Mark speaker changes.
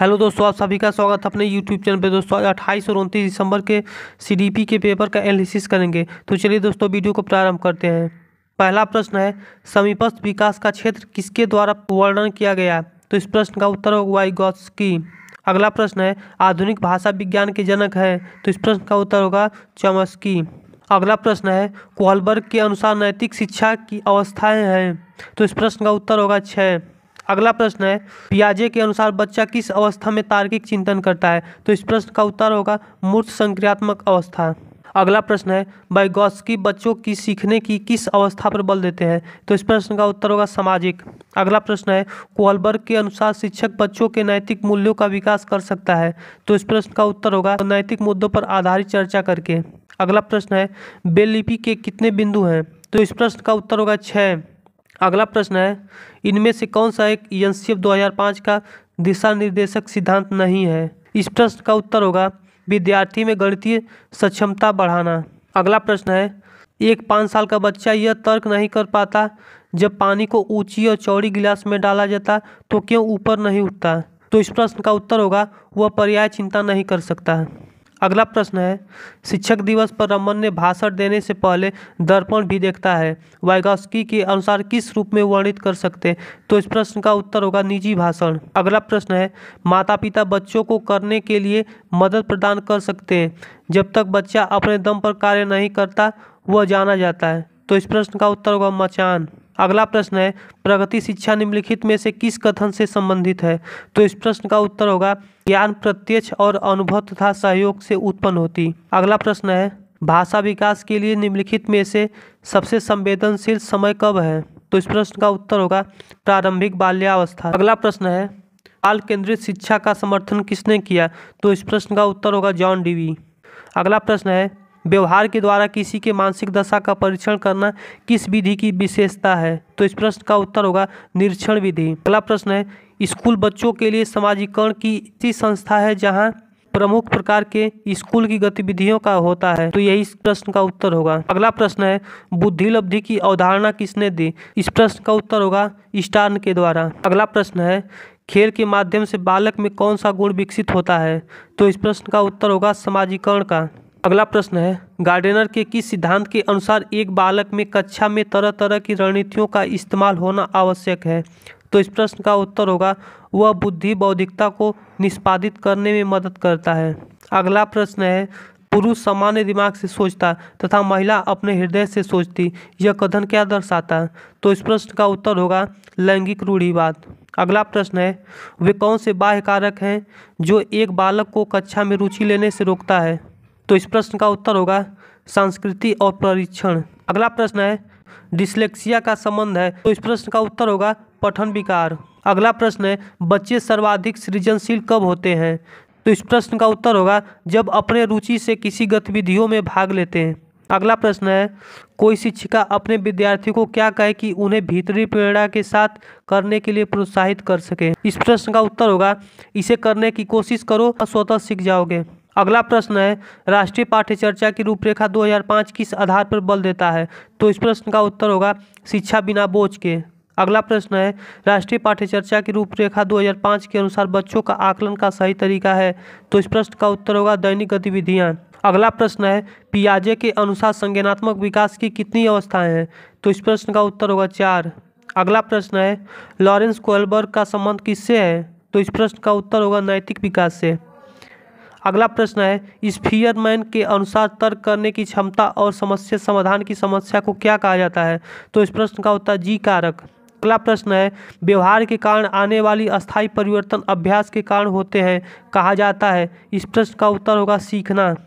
Speaker 1: hello दोस्तों आप सभी का स्वागत है अपने यूट्यूब चैनल पे दोस्तों अट्ठाईस और उनतीस दिसंबर के सीडीपी के पेपर का एनालिसिस करेंगे तो चलिए दोस्तों वीडियो को प्रारंभ करते हैं पहला प्रश्न है समीपस्थ विकास का क्षेत्र किसके द्वारा वर्णन किया गया तो इस प्रश्न का उत्तर होगा की अगला प्रश्न है आधुनिक भाषा विज्ञान के जनक है तो इस प्रश्न का उत्तर होगा चमस्की अगला प्रश्न है कोहलबर्ग के अनुसार नैतिक शिक्षा की अवस्थाएँ हैं तो इस प्रश्न का उत्तर होगा छः अगला प्रश्न है पियाजे के अनुसार बच्चा किस अवस्था में तार्किक चिंतन करता है तो इस प्रश्न का उत्तर होगा मूर्त संक्रियात्मक अवस्था अगला प्रश्न है बाइगॉस्की बच्चों की सीखने की किस अवस्था पर बल देते हैं तो इस प्रश्न का उत्तर होगा सामाजिक अगला प्रश्न है कोहलबर्ग के अनुसार शिक्षक बच्चों के नैतिक मूल्यों का विकास कर सकता है तो इस प्रश्न का उत्तर होगा नैतिक मुद्दों पर आधारित चर्चा करके अगला प्रश्न है बेलिपि के कितने बिंदु हैं तो इस प्रश्न का उत्तर होगा छः अगला प्रश्न है इनमें से कौन सा एक एन 2005 का दिशा निर्देशक सिद्धांत नहीं है इस प्रश्न का उत्तर होगा विद्यार्थी में गणितीय सक्षमता बढ़ाना अगला प्रश्न है एक पाँच साल का बच्चा यह तर्क नहीं कर पाता जब पानी को ऊंची और चौड़ी गिलास में डाला जाता तो क्यों ऊपर नहीं उठता तो इस प्रश्न का उत्तर होगा वह पर्याय चिंता नहीं कर सकता अगला प्रश्न है शिक्षक दिवस पर रमन ने भाषण देने से पहले दर्पण भी देखता है वाइगास्की के अनुसार किस रूप में वर्णित कर सकते हैं तो इस प्रश्न का उत्तर होगा निजी भाषण अगला प्रश्न है माता पिता बच्चों को करने के लिए मदद प्रदान कर सकते हैं जब तक बच्चा अपने दम पर कार्य नहीं करता वह जाना जाता है तो इस प्रश्न का उत्तर होगा मचान अगला प्रश्न है प्रगति शिक्षा निम्नलिखित में से किस कथन से संबंधित है तो इस प्रश्न का उत्तर होगा ज्ञान प्रत्यक्ष और अनुभव तथा सहयोग से उत्पन्न होती अगला प्रश्न है भाषा विकास के लिए निम्नलिखित में से सबसे संवेदनशील समय कब है तो इस प्रश्न का उत्तर होगा प्रारंभिक बाल्यावस्था अगला प्रश्न है बाल केंद्रित शिक्षा का समर्थन किसने किया तो इस प्रश्न का उत्तर होगा जॉन डीवी अगला प्रश्न है व्यवहार के द्वारा किसी के मानसिक दशा का परीक्षण करना किस विधि की विशेषता है तो इस प्रश्न का उत्तर होगा निरीक्षण विधि अगला प्रश्न है स्कूल बच्चों के लिए समाजीकरण की ऐसी संस्था है जहाँ प्रमुख प्रकार के स्कूल की गतिविधियों का होता है तो यही इस प्रश्न का उत्तर होगा अगला प्रश्न है बुद्धि लब्धि की अवधारणा किसने दी इस प्रश्न का उत्तर होगा स्टार्न के द्वारा अगला प्रश्न है खेल के माध्यम से बालक में कौन सा गुण विकसित होता है तो इस प्रश्न का उत्तर होगा समाजीकरण का अगला प्रश्न है गार्डनर के किस सिद्धांत के अनुसार एक बालक में कक्षा में तरह तरह की रणनीतियों का इस्तेमाल होना आवश्यक है तो इस प्रश्न का उत्तर होगा वह बुद्धि बौद्धिकता को निष्पादित करने में मदद करता है अगला प्रश्न है पुरुष सामान्य दिमाग से सोचता तथा महिला अपने हृदय से सोचती यह कथन क्या दर्शाता है तो इस प्रश्न का उत्तर होगा लैंगिक रूढ़िवाद अगला प्रश्न है वे कौन से बाह्य कारक हैं जो एक बालक को कक्षा में रुचि लेने से रोकता है तो इस प्रश्न का उत्तर होगा संस्कृति और परीक्षण अगला प्रश्न है डिस्लेक्सिया का संबंध है तो इस प्रश्न का उत्तर होगा पठन विकार अगला प्रश्न है बच्चे सर्वाधिक सृजनशील कब होते हैं तो इस प्रश्न का उत्तर होगा जब अपने रुचि से किसी गतिविधियों में भाग लेते हैं अगला प्रश्न है कोई शिक्षिका अपने विद्यार्थी को क्या कहे कि उन्हें भीतरी प्रेरणा के साथ करने के लिए प्रोत्साहित कर सके इस प्रश्न का उत्तर होगा इसे करने की कोशिश करो और स्वतः सीख जाओगे अगला प्रश्न है राष्ट्रीय पाठ्य चर्चा की रूपरेखा 2005 किस आधार पर बल देता है तो इस प्रश्न का उत्तर होगा शिक्षा बिना बोझ के अगला प्रश्न है राष्ट्रीय पाठ्य चर्चा की रूपरेखा 2005 के अनुसार बच्चों का आकलन का सही तरीका है तो इस प्रश्न का उत्तर होगा दैनिक गतिविधियाँ अगला प्रश्न है पियाजे के अनुसार संज्ञानात्मक विकास की कितनी अवस्थाएँ हैं तो इस प्रश्न का उत्तर होगा चार अगला प्रश्न है लॉरेंस कोलबर्ग का संबंध किससे है तो इस प्रश्न का उत्तर होगा नैतिक विकास से अगला प्रश्न है मैन के अनुसार तर्क करने की क्षमता और समस्या समाधान की समस्या को क्या कहा जाता है तो इस प्रश्न का उत्तर जी कारक अगला प्रश्न है व्यवहार के कारण आने वाली अस्थायी परिवर्तन अभ्यास के कारण होते हैं कहा जाता है इस प्रश्न का उत्तर होगा सीखना